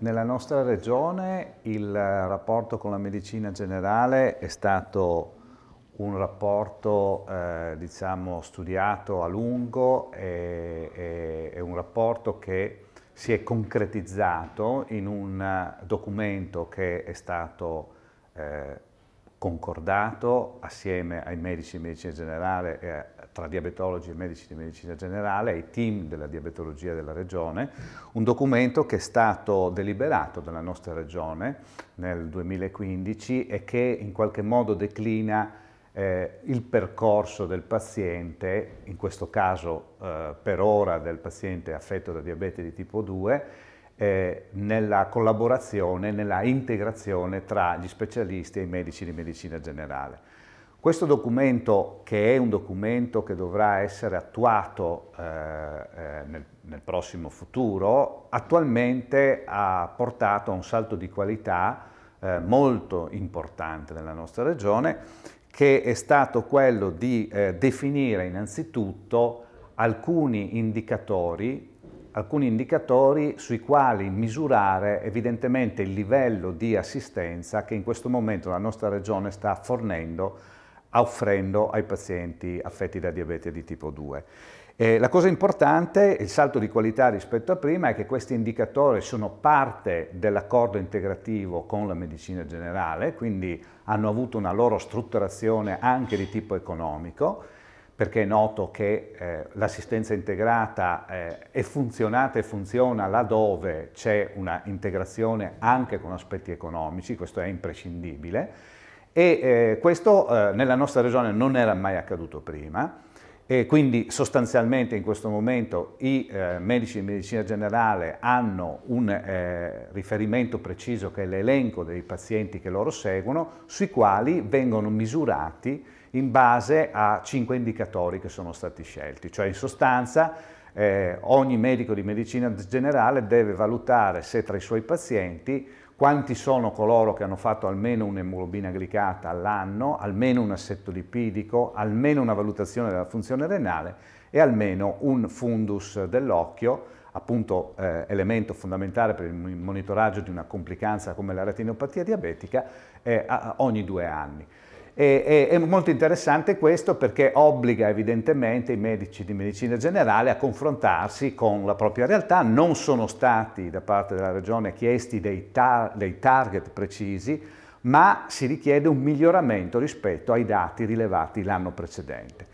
Nella nostra regione il rapporto con la medicina generale è stato un rapporto eh, diciamo, studiato a lungo e, e, è un rapporto che si è concretizzato in un documento che è stato eh, concordato assieme ai medici di medicina generale, eh, tra diabetologi e medici di medicina generale, ai team della diabetologia della regione, un documento che è stato deliberato dalla nostra regione nel 2015 e che in qualche modo declina eh, il percorso del paziente, in questo caso eh, per ora del paziente affetto da diabete di tipo 2, eh, nella collaborazione, nella integrazione tra gli specialisti e i medici di medicina generale. Questo documento, che è un documento che dovrà essere attuato eh, eh, nel, nel prossimo futuro, attualmente ha portato a un salto di qualità eh, molto importante nella nostra regione, che è stato quello di eh, definire innanzitutto alcuni indicatori alcuni indicatori sui quali misurare evidentemente il livello di assistenza che in questo momento la nostra regione sta fornendo, offrendo ai pazienti affetti da diabete di tipo 2. Eh, la cosa importante, il salto di qualità rispetto a prima, è che questi indicatori sono parte dell'accordo integrativo con la medicina generale, quindi hanno avuto una loro strutturazione anche di tipo economico, perché è noto che eh, l'assistenza integrata eh, è funzionata e funziona laddove c'è una integrazione anche con aspetti economici, questo è imprescindibile, e eh, questo eh, nella nostra regione non era mai accaduto prima, e quindi sostanzialmente in questo momento i eh, medici di medicina generale hanno un eh, riferimento preciso che è l'elenco dei pazienti che loro seguono, sui quali vengono misurati in base a cinque indicatori che sono stati scelti, cioè in sostanza eh, ogni medico di medicina generale deve valutare se tra i suoi pazienti quanti sono coloro che hanno fatto almeno un'emoglobina glicata all'anno, almeno un assetto lipidico, almeno una valutazione della funzione renale e almeno un fundus dell'occhio, appunto eh, elemento fondamentale per il monitoraggio di una complicanza come la retinopatia diabetica, eh, ogni due anni. E, è molto interessante questo perché obbliga evidentemente i medici di medicina generale a confrontarsi con la propria realtà. Non sono stati da parte della Regione chiesti dei, tar dei target precisi, ma si richiede un miglioramento rispetto ai dati rilevati l'anno precedente.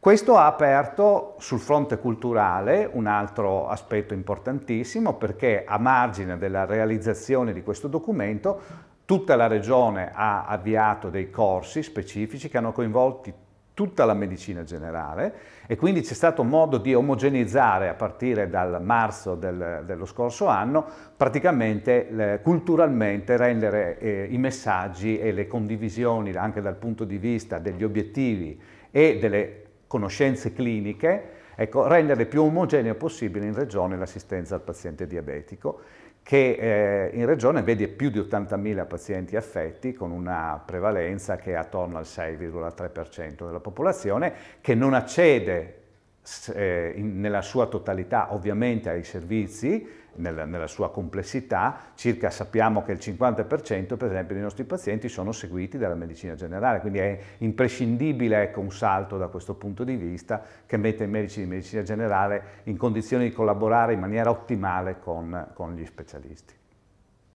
Questo ha aperto sul fronte culturale un altro aspetto importantissimo perché a margine della realizzazione di questo documento Tutta la regione ha avviato dei corsi specifici che hanno coinvolto tutta la medicina generale e quindi c'è stato modo di omogenizzare a partire dal marzo del, dello scorso anno praticamente le, culturalmente rendere eh, i messaggi e le condivisioni anche dal punto di vista degli obiettivi e delle conoscenze cliniche ecco, rendere più omogeneo possibile in regione l'assistenza al paziente diabetico che eh, in regione vede più di 80.000 pazienti affetti con una prevalenza che è attorno al 6,3% della popolazione che non accede eh, nella sua totalità ovviamente ai servizi, nella, nella, sua complessità, circa sappiamo che il 50% per esempio dei nostri pazienti sono seguiti dalla medicina generale, quindi è imprescindibile ecco, un salto da questo punto di vista che mette i medici di medicina generale in condizione di collaborare in maniera ottimale con, con gli specialisti.